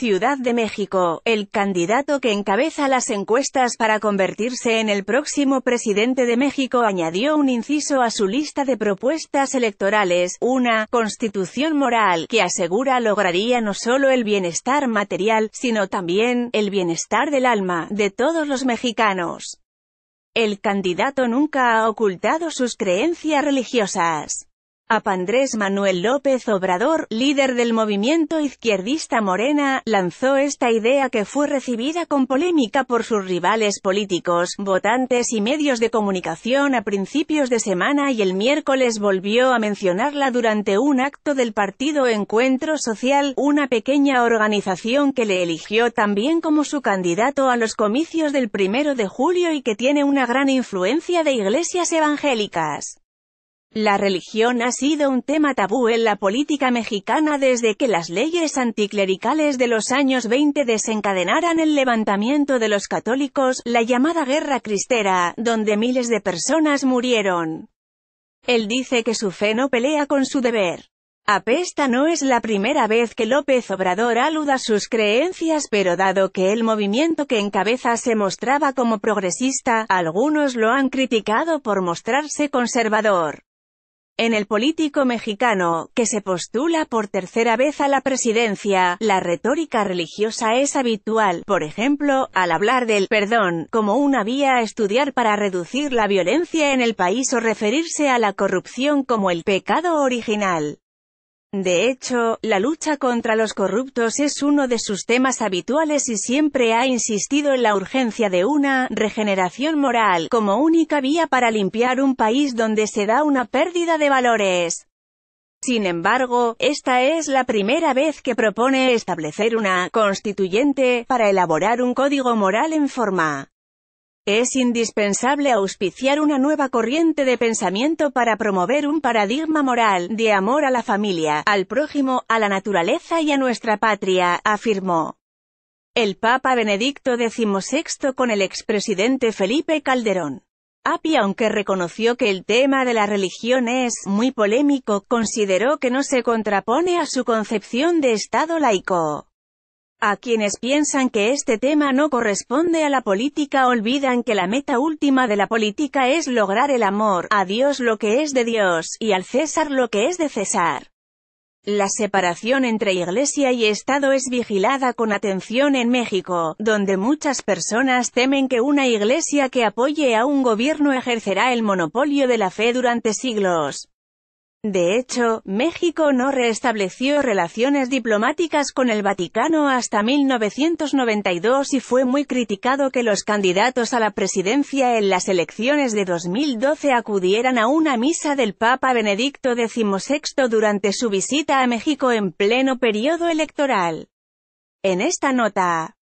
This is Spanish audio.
Ciudad de México, el candidato que encabeza las encuestas para convertirse en el próximo presidente de México añadió un inciso a su lista de propuestas electorales, una «constitución moral» que asegura lograría no solo el bienestar material, sino también el bienestar del alma, de todos los mexicanos. El candidato nunca ha ocultado sus creencias religiosas. A Manuel López Obrador, líder del movimiento izquierdista Morena, lanzó esta idea que fue recibida con polémica por sus rivales políticos, votantes y medios de comunicación a principios de semana y el miércoles volvió a mencionarla durante un acto del partido Encuentro Social, una pequeña organización que le eligió también como su candidato a los comicios del primero de julio y que tiene una gran influencia de iglesias evangélicas. La religión ha sido un tema tabú en la política mexicana desde que las leyes anticlericales de los años 20 desencadenaran el levantamiento de los católicos, la llamada Guerra Cristera, donde miles de personas murieron. Él dice que su fe no pelea con su deber. Apesta no es la primera vez que López Obrador aluda sus creencias pero dado que el movimiento que encabeza se mostraba como progresista, algunos lo han criticado por mostrarse conservador en el político mexicano, que se postula por tercera vez a la presidencia, la retórica religiosa es habitual, por ejemplo, al hablar del perdón, como una vía a estudiar para reducir la violencia en el país o referirse a la corrupción como el pecado original. De hecho, la lucha contra los corruptos es uno de sus temas habituales y siempre ha insistido en la urgencia de una regeneración moral como única vía para limpiar un país donde se da una pérdida de valores. Sin embargo, esta es la primera vez que propone establecer una constituyente para elaborar un código moral en forma es indispensable auspiciar una nueva corriente de pensamiento para promover un paradigma moral de amor a la familia, al prójimo, a la naturaleza y a nuestra patria, afirmó. El Papa Benedicto XVI con el expresidente Felipe Calderón. Api, aunque reconoció que el tema de la religión es muy polémico, consideró que no se contrapone a su concepción de Estado laico. A quienes piensan que este tema no corresponde a la política olvidan que la meta última de la política es lograr el amor, a Dios lo que es de Dios, y al César lo que es de César. La separación entre Iglesia y Estado es vigilada con atención en México, donde muchas personas temen que una Iglesia que apoye a un gobierno ejercerá el monopolio de la fe durante siglos. De hecho, México no restableció relaciones diplomáticas con el Vaticano hasta 1992 y fue muy criticado que los candidatos a la presidencia en las elecciones de 2012 acudieran a una misa del Papa Benedicto XVI durante su visita a México en pleno periodo electoral. En esta nota,